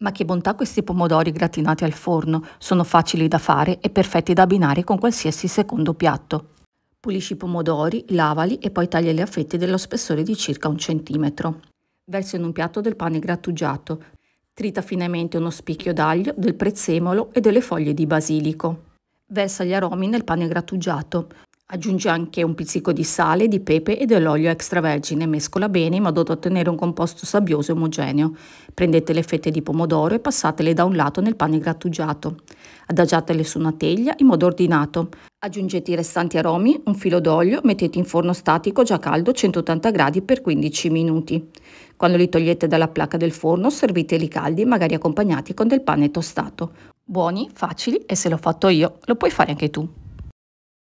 Ma che bontà questi pomodori gratinati al forno, sono facili da fare e perfetti da abbinare con qualsiasi secondo piatto. Pulisci i pomodori, lavali e poi tagliali a fette dello spessore di circa un centimetro. Verso in un piatto del pane grattugiato. Trita finemente uno spicchio d'aglio, del prezzemolo e delle foglie di basilico. Versa gli aromi nel pane grattugiato. Aggiunge anche un pizzico di sale, di pepe e dell'olio extravergine. Mescola bene in modo da ottenere un composto sabbioso e omogeneo. Prendete le fette di pomodoro e passatele da un lato nel pane grattugiato. Adagiatele su una teglia in modo ordinato. Aggiungete i restanti aromi, un filo d'olio, mettete in forno statico già caldo 180 gradi per 15 minuti. Quando li togliete dalla placca del forno, serviteli caldi, magari accompagnati con del pane tostato. Buoni, facili e se l'ho fatto io, lo puoi fare anche tu.